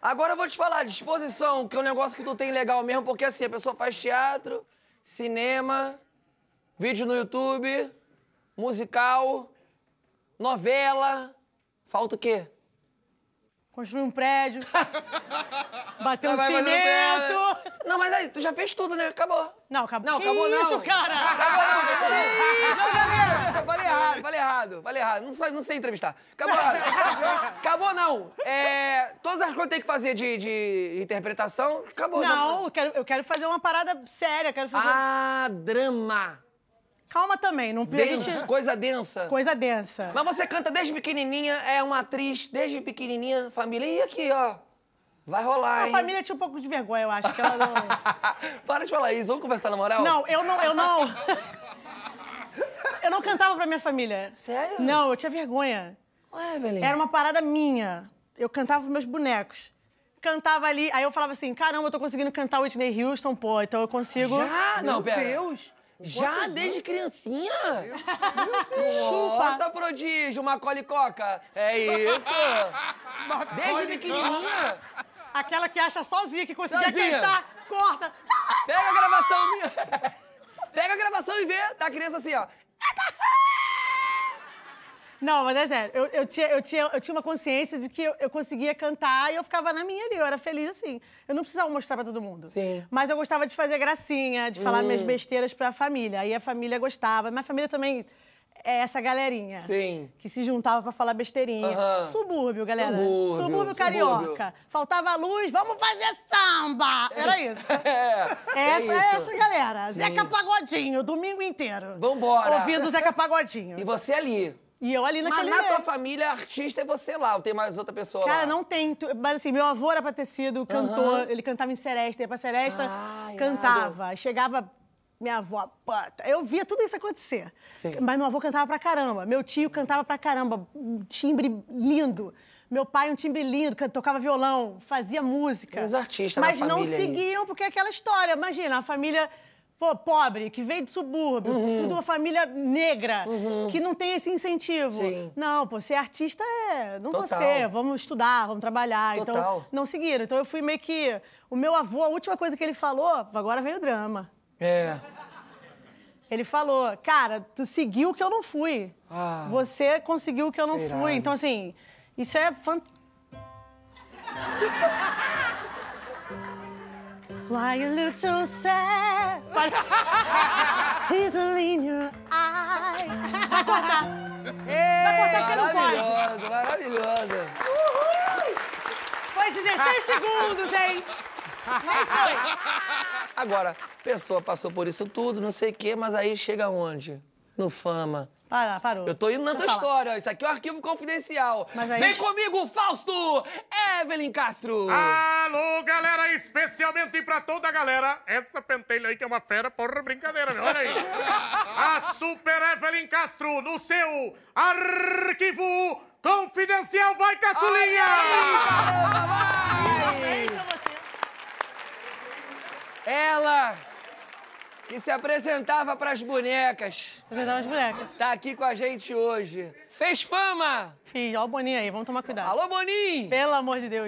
Agora eu vou te falar, disposição, que é um negócio que tu tem legal mesmo, porque assim, a pessoa faz teatro, cinema, vídeo no YouTube, musical, novela. Falta o quê? Construir um prédio. bater um cimento. não, mas aí, tu já fez tudo, né? Acabou. Não, acabou. Não, acabou que não. isso, cara? Acabou não, acabou não. Não, falei errado, falei errado, falei errado. Não sei, não sei entrevistar. Acabou. acabou não. É, todas as coisas que tem que fazer de, de interpretação, acabou. Não, eu, quero, eu quero fazer uma parada séria, quero fazer... Ah, drama. Calma também, não precisa gente... coisa densa. Coisa densa. Mas você canta desde pequenininha, é uma atriz desde pequenininha, família. E aqui, ó. Vai rolar, A hein? família tinha um pouco de vergonha, eu acho. Que ela não... Para de falar isso, vamos conversar na moral? Não, eu não. Eu não... Eu não cantava pra minha família. Sério? Não, eu tinha vergonha. Ué, Belém. Era uma parada minha. Eu cantava pros meus bonecos. Cantava ali, aí eu falava assim: caramba, eu tô conseguindo cantar Whitney Houston, pô, então eu consigo. Já? não, pera. Deus! Já Quantos desde anos? criancinha? Meu Deus. Chupa! Nossa, prodígio, Macaulay Coca. É isso. desde pequenininha. Aquela que acha sozinha que conseguia sozinha. cantar, corta. Pega a gravação minha. Pega a gravação e vê da criança assim, ó. Não, mas é sério, eu, eu, tinha, eu, tinha, eu tinha uma consciência de que eu, eu, conseguia cantar e eu ficava na minha ali, eu era feliz assim. Eu não precisava mostrar pra todo mundo. Sim. Mas eu gostava de fazer gracinha, de falar hum. minhas besteiras pra família. Aí a família gostava. Minha família também é essa galerinha. Sim. Que se juntava para falar besteirinha. Subúrbio, galera. Subúrbio, subúrbio carioca. Subúrbio. Faltava luz, vamos fazer samba! Era isso. É, é, é. Essa é, isso. é essa galera. Sim. Zeca Pagodinho, domingo inteiro. Vambora. Ouvindo Zeca Pagodinho. E você ali. E eu ali naquele... Mas na tua família, artista é você lá, ou tem mais outra pessoa Cara, lá? não tem. Mas assim, meu avô era pra ter sido cantor, uhum. ele cantava em Seresta, ia pra Seresta, cantava. Chegava minha avó, puta. Eu via tudo isso acontecer. Sim. Mas meu avô cantava pra caramba, meu tio cantava pra caramba, um timbre lindo. Meu pai, um timbre lindo, tocava violão, fazia música. Os artistas Mas não seguiam, porque é aquela história. Imagina, a família pô, pobre, que veio do subúrbio, uhum. tudo uma família negra, uhum. que não tem esse incentivo. Sim. Não, pô, ser artista é. Não Total. você, vamos estudar, vamos trabalhar. Então, Total. Então, não seguiram. Então eu fui meio que. O meu avô, a última coisa que ele falou, agora veio o drama. É. Ele falou, cara, tu seguiu o que eu não fui. Ah. Você conseguiu o que eu não fui. Então, assim, isso é fantástico. Why you look so sad? aparelho. Sizzle in your eyes. Vai cortar. Ei, vai cortar que não pode. Maravilhosa, maravilhosa. Foi 16 segundos, hein? Nem foi. Agora, pessoa passou por isso tudo, não sei o quê, mas aí chega onde? No Fama. Para, parou. Eu tô indo na Deixa tua história, ó. Isso aqui é um arquivo confidencial. Aí... Vem comigo, Fausto! Evelyn Castro! Alô, galera! Especialmente pra toda a galera. Essa pentelha aí que é uma fera, porra, brincadeira, meu. Olha aí. a Super Evelyn Castro, no seu arquivo confidencial, vai, caçulinha! aí, caramba, vai! que se apresentava para as bonecas. Apresentava as bonecas. Tá aqui com a gente hoje. Fez fama! Fiz, olha o Boninho aí, vamos tomar cuidado. Alô, Boninho! Pelo amor de Deus.